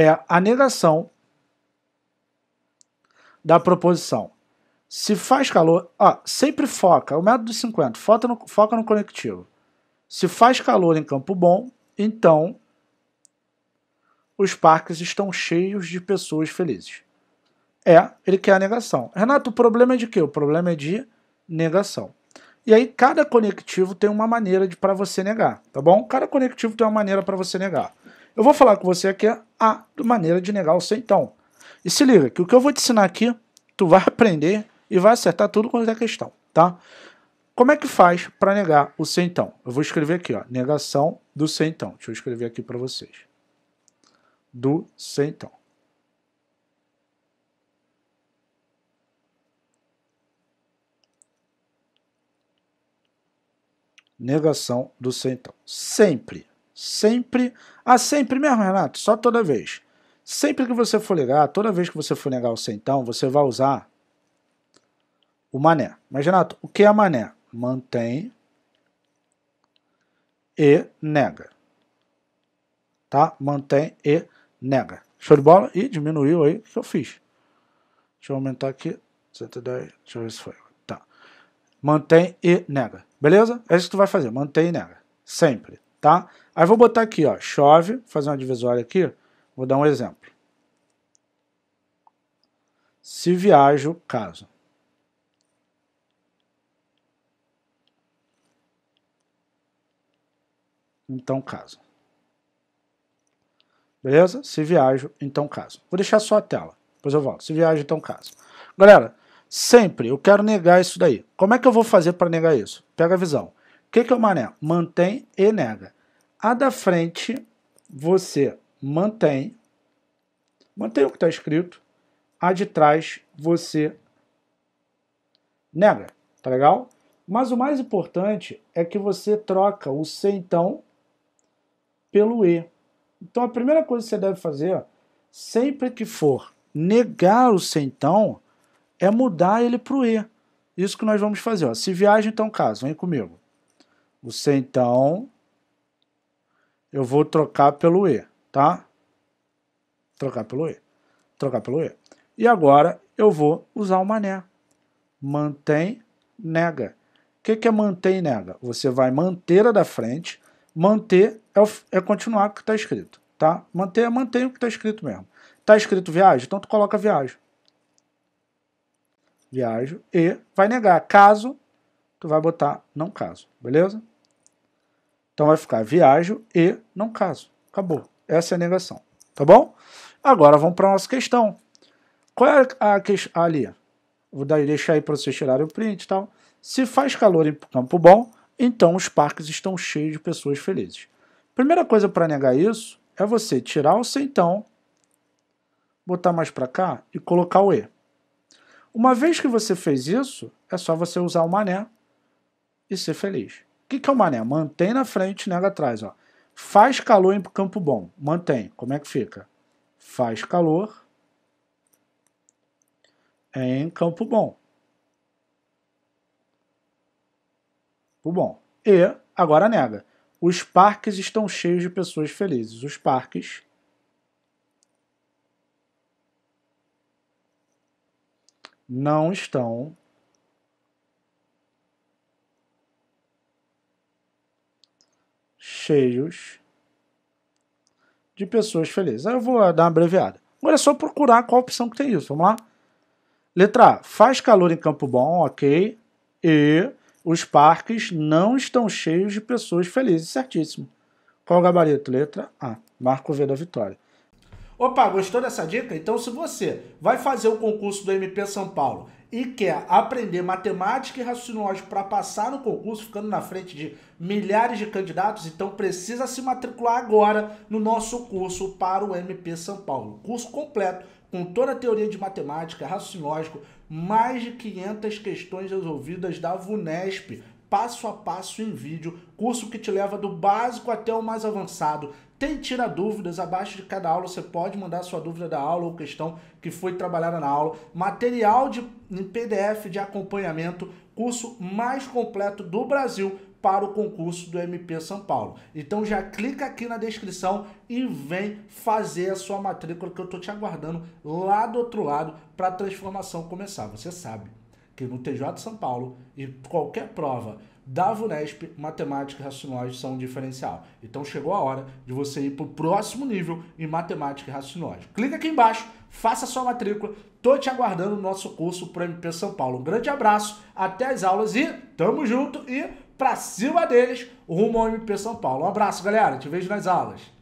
é a negação da proposição. Se faz calor, ó, sempre foca, o método dos 50, foca no, foca no conectivo. Se faz calor em campo bom, então os parques estão cheios de pessoas felizes. É, ele quer a negação. Renato, o problema é de quê? O problema é de negação. E aí cada conectivo tem uma maneira de para você negar, tá bom? Cada conectivo tem uma maneira para você negar. Eu vou falar com você aqui a maneira de negar o seu então. E se liga que o que eu vou te ensinar aqui, tu vai aprender e vai acertar tudo quanto é questão, tá? Como é que faz para negar o seu então? Eu vou escrever aqui, ó, negação do seu então. Deixa eu escrever aqui para vocês. Do seu então. negação do seu então. Sempre, Sempre. Ah, sempre mesmo, Renato? Só toda vez. Sempre que você for ligar, toda vez que você for negar o centão, você vai usar o mané. Mas, Renato, o que é mané? Mantém e nega. Tá? Mantém e nega. Show de bola? E diminuiu aí o que eu fiz. Deixa eu aumentar aqui. 110. Deixa eu ver se foi. Tá. Mantém e nega. Beleza? É isso que tu vai fazer. Mantém e nega. Sempre tá? Aí vou botar aqui, ó, chove, fazer uma divisória aqui, vou dar um exemplo. Se viajo, caso. Então, caso. Beleza? Se viajo, então caso. Vou deixar só a tela, depois eu volto. Se viajo, então caso. Galera, sempre eu quero negar isso daí. Como é que eu vou fazer para negar isso? Pega a visão. O que, que é o mané? Mantém e nega. A da frente, você mantém, mantém o que está escrito. A de trás, você nega, tá legal? Mas o mais importante é que você troca o C, então, pelo E. Então, a primeira coisa que você deve fazer, sempre que for negar o C, então, é mudar ele para o E. Isso que nós vamos fazer. Ó. Se viaja, então, caso, vem comigo. O C, então, eu vou trocar pelo E, tá? Trocar pelo E. Trocar pelo E. E agora eu vou usar o mané. Mantém, nega. O que, que é mantém, nega? Você vai manter a da frente. Manter é, o, é continuar o que está escrito, tá? Manter é mantém o que está escrito mesmo. Está escrito viagem? Então tu coloca viagem. Viagem e vai negar. Caso tu vai botar não caso, beleza? Então vai ficar viajo e não caso. Acabou. Essa é a negação, tá bom? Agora vamos para a nossa questão. Qual é a questão ali? Vou dar, deixar aí para vocês tirarem o print e tal. Se faz calor em Campo Bom, então os parques estão cheios de pessoas felizes. Primeira coisa para negar isso é você tirar o centão, botar mais para cá e colocar o E. Uma vez que você fez isso, é só você usar o mané e ser feliz. O que, que é o mané? Mantém na frente, nega atrás. Ó. Faz calor em Campo Bom. Mantém. Como é que fica? Faz calor em Campo Bom. Campo Bom. E, agora nega. Os parques estão cheios de pessoas felizes. Os parques não estão cheios de pessoas felizes. eu vou dar uma abreviada. Agora é só procurar qual opção que tem isso. Vamos lá? Letra A. Faz calor em Campo Bom, ok. E os parques não estão cheios de pessoas felizes. Certíssimo. Qual o gabarito? Letra A. Marco V da vitória. Opa, gostou dessa dica? Então, se você vai fazer o concurso do MP São Paulo e quer aprender matemática e raciocínio lógico para passar no concurso, ficando na frente de milhares de candidatos, então precisa se matricular agora no nosso curso para o MP São Paulo. Curso completo com toda a teoria de matemática, raciocínio lógico, mais de 500 questões resolvidas da VUNESP passo a passo em vídeo, curso que te leva do básico até o mais avançado, tem tira dúvidas. Abaixo de cada aula você pode mandar sua dúvida da aula ou questão que foi trabalhada na aula. Material de, em PDF de acompanhamento, curso mais completo do Brasil para o concurso do MP São Paulo. Então já clica aqui na descrição e vem fazer a sua matrícula que eu estou te aguardando lá do outro lado para a transformação começar. Você sabe que no TJ São Paulo e qualquer prova da VUNESP, matemática e racionais são um diferencial. Então chegou a hora de você ir para o próximo nível em matemática e racionais. Clica aqui embaixo, faça sua matrícula, tô te aguardando no nosso curso para MP São Paulo. Um grande abraço, até as aulas e tamo junto e para cima deles, rumo ao MP São Paulo. Um abraço, galera, te vejo nas aulas.